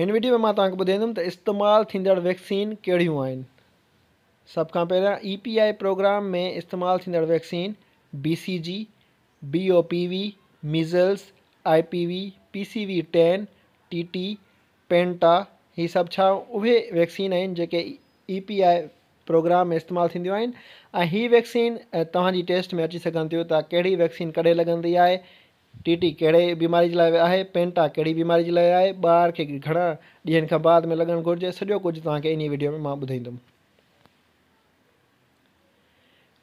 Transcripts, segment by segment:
इन video में तक तव्हांखे ॿुधाईंदुमि त इस्तेमालु वैक्सीन कहिड़ियूं आहिनि सभु खां पहिरियां ई पी आई प्रोग्राम में इस्तेमाल थींदड़ vaccine B C G B O P V measles I P V P C V ten T T penta ये सब छा उहे वैक्सीन आहिनि जेके ई पी आई प्रोग्राम में इस्तेमाल थींदियूं आहिनि वैक्सीन तव्हांजी टेस्ट में अची सी वैक्सीन कड़े लॻंदी आहे टी टी कहिड़े बीमारी जे लाइ आहे पेंटा कहिड़ी बीमारी जे लाइ आहे ॿार खे घणा ॾींहनि खां बाद में लॻणु घुरिजे सॼो कुझु तव्हांखे इन वीडियो में मां ॿुधाईंदुमि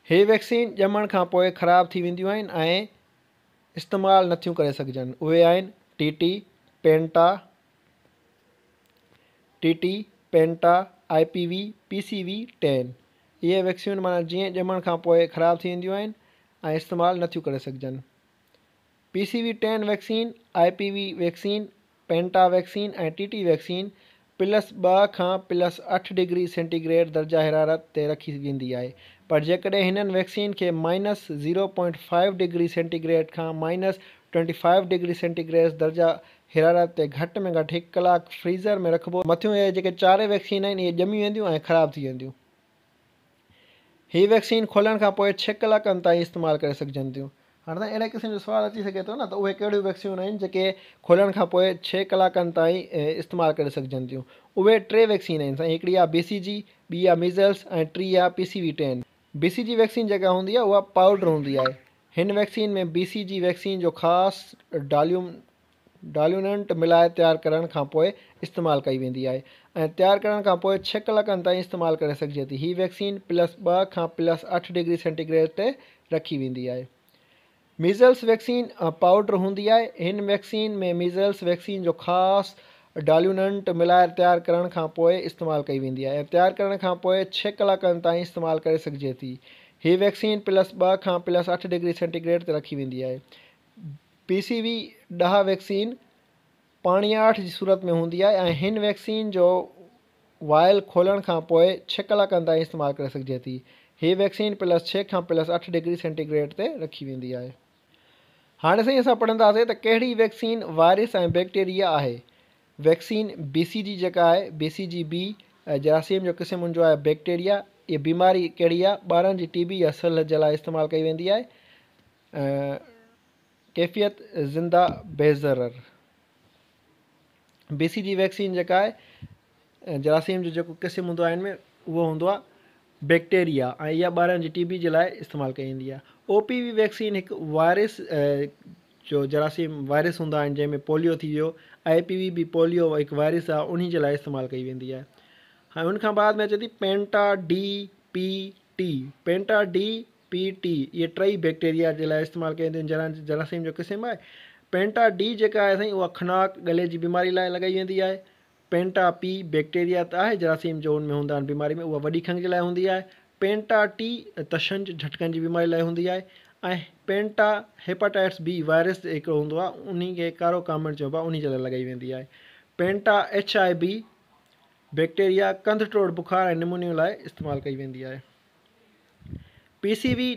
हीअ वैक्सीन ॼमण खां पोइ ख़राबु थी वेंदियूं आहिनि ऐं इस्तेमालु नथियूं करे सघजनि उहे आहिनि T T penta I P V P C V ten इहे वैक्सीन माना जीअं ॼमण खां पोइ ख़राब थी वेंदियूं आहिनि ऐं इस्तेमालु नथियूं करे सघजनि PCV ten vaccine IPV vaccine penta vaccine ऐं टी टी वैक्सीन प्लस ब खां प्लस अठ डिग्री सेंटीग्रेड दर्जा हिरारत ते रखी वी आहे पर जेकॾहिं वैक्सीन के minus zero point five degree centigrade का minus twenty five degree centigrade दर्जा हिरारत ते घट में घट हिकु कलाकु फ्रीज़र में रखबो मथियूं इहे चार वैक्सीन ये जमी ॼमी वेंदियूं ऐं ख़राब थी वेंदियूं हीअ वैक्सीन खोलण खां छह कलाकनि ताईं इस्तेमालु करे सघजनि हाणे त अहिड़े क़िस्म जो सुवालु अची सघे थो न त उहे कहिड़ियूं वैक्सीन आहिनि जेके खोलण खां पोइ छह कलाकनि ताईं इस्तेमालु करे सघजनि थियूं उहे टे वैक्सीन आहिनि साईं हिकिड़ी आहे बी सी जी ॿी आहे मिज़ल्स ऐं टी आहे P C V ten B C G vaccine जेका हूंदी आहे उहा पाउडर हूंदी आहे हिन वैक्सीन में बी सी जी वैक्सीन जो ख़ासि डॉल्यूम डॉल्यूनेंट मिलाए तयारु करण खां पोइ इस्तेमालु कई वेंदी आहे ऐं तयारु करण खां पोइ छह कलाकनि ताईं इस्तेमालु करे सघिजे थी हीअ वैक्सीन प्लस ॿ खां प्लस अठ डिग्री सेंटीग्रेड ते रखी वेंदी आहे मीज़ल्स वैक्सीन पाउडर होंगी है इन वैक्सीन में मीज़ल्स वैक्सीन जो खास डाल्यूनंट मिलाए तैयार करण का पोइ कई वी है तैयार करण का पोइ छह कलाकनि ताईं इस्तेमालु थी हीअ वैक्सीन प्लस ब का प्लस अठ डिग्री सेंटीग्रेड ते रखी वी है पी सी वी वैक्सीन पानियाठ की सूरत में होंगी है इन वैक्सीन जो वायल खोलण का पोइ छह कलाकनि ताईं इस्तेमालु थी हीअ वैक्सीन प्लस छह का प्लस अठ डिग्री सेंटीग्रेड ते रखी वी है हाणे साईं असां पढ़ंदासीं त कहिड़ी वैक्सीन वायरस ऐं बैक्टेरिया आहे वैक्सीन बी सी जी जेका आहे बी सी जी बी जरासीम जो क़िस्म हूंदो आहे बैक्टेरिया इहा बीमारी कहिड़ी आहे ॿारनि जी टीबी या सल जे लाइ इस्तेमालु कई वेंदी आहे कैफ़ियत ज़िंदा बेज़र बी सी जी वैक्सीन जेका आहे जरासीम जो जेको क़िस्म हूंदो में उहो हूंदो आहे बैक्टेरिया ऐं इहा ॿारनि जी टीबी जे लाइ इस्तेमालु कई वेंदी आहे ओ पी वी वैक्सीन एक वायरस जो जरासीम वायरस हूँ जैमें पोलियो थी आई पी वी भी पोलियो एक वायरस आ उन्हीं के लिए इस्तेमाल कई वी है हाँ उन बाद में अचे थी penta D P T penta D P T ये टई बैक्टेरिया के लिए इस्तेमाल कया जरा जरासीम जो क़िस्म है पेंटा डी जेका आहे साईं खनाक गले की बीमारी लाइ लगाई वी है पेंटा पी बैक्टेरिया तो है जरासीम जो उनमें हूँ बीमारी में वह वही खंग के लिए होंगी है पेंटाटी तशंज झटकन की बीमारी लाइ होंगी है पेंटा हेपाटाइट्स बी वायरस एक हूंदो आहे कारो कामड़ चइबो उन्हीं लगाई जे लाइ penta H I B bacteria कंध टोड़ बुखार ऐं निमोनिया लाइ इस्तेमालु कई वेंदी आहे पी सी वी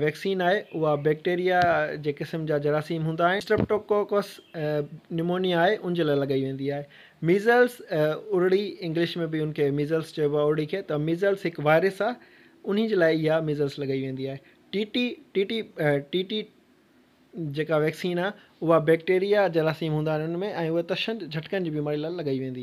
वैक्सीन है वह बैक्टेरिया जे क़िस्म जहा जरासीम हूँ आहिनि निमोनिया है उन लगाई वी है मिजल्स आहे मीज़ल्स इंग्लिश में भी उनके मीज़ल्स चइबो के उरड़ी खे त मीज़ल्स वायरस आ उन्हीं जे मिजल्स लगाई मीज़ल्स है वेंदी TT T T T T T T vaccine आहे बैक्टेरिया जरासीम हूँ उनमें ऐं झटकन की बीमारी लगाई वी